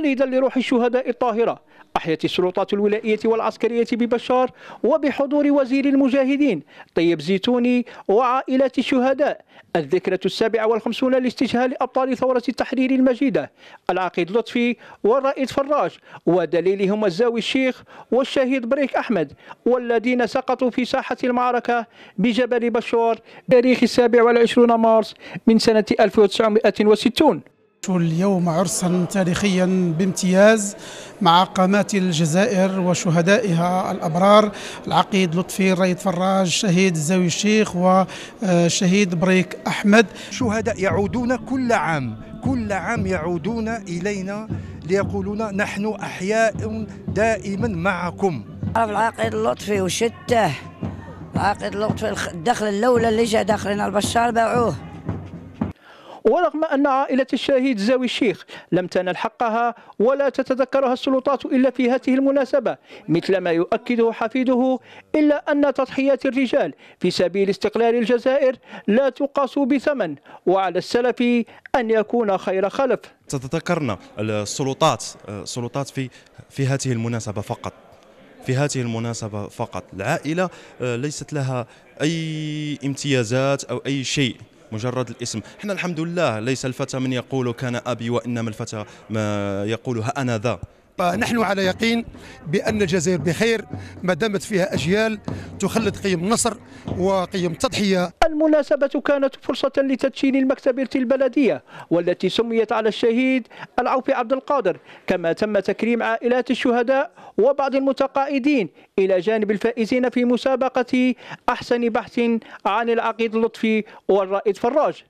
تقليدا لروح الشهداء الطاهرة أحيت السلطات الولائية والعسكرية ببشار وبحضور وزير المجاهدين طيب زيتوني وعائلة الشهداء الذكرى السابعة والخمسون لاستشهاد أبطال ثورة التحرير المجيدة العقيد لطفي والرائد فراج ودليلهم الزاوي الشيخ والشهيد بريك أحمد والذين سقطوا في ساحة المعركة بجبل بشار تاريخ السابع والعشرون مارس من سنة 1960 اليوم عرسا تاريخيا بامتياز مع قامات الجزائر وشهدائها الأبرار العقيد لطفي الريد فراج شهيد زاوي الشيخ وشهيد آه، بريك أحمد شهداء يعودون كل عام كل عام يعودون إلينا ليقولون نحن أحياء دائما معكم العقيد لطفي وشته العقيد لطفي الدخل الاولى اللي جاء داخلنا البشار باعوه ورغم أن عائلة الشهيد زاوي الشيخ لم تنل حقها ولا تتذكرها السلطات إلا في هذه المناسبة مثل ما يؤكده حفيده إلا أن تضحيات الرجال في سبيل استقلال الجزائر لا تقاس بثمن وعلى السلف أن يكون خير خلف تتذكرنا السلطات السلطات في في هذه المناسبة فقط في هذه المناسبة فقط العائلة آه، ليست لها أي امتيازات أو أي شيء مجرد الاسم احنا الحمد لله ليس الفتى من يقول كان أبي وإنما الفتى ما ها أنا ذا نحن على يقين بأن الجزائر بخير ما دامت فيها أجيال تخلد قيم النصر وقيم التضحية المناسبة كانت فرصة لتدشين المكتبة البلدية والتي سميت على الشهيد العوفي عبد القادر كما تم تكريم عائلات الشهداء وبعض المتقاعدين إلى جانب الفائزين في مسابقة أحسن بحث عن العقيد لطفي والرائد فراج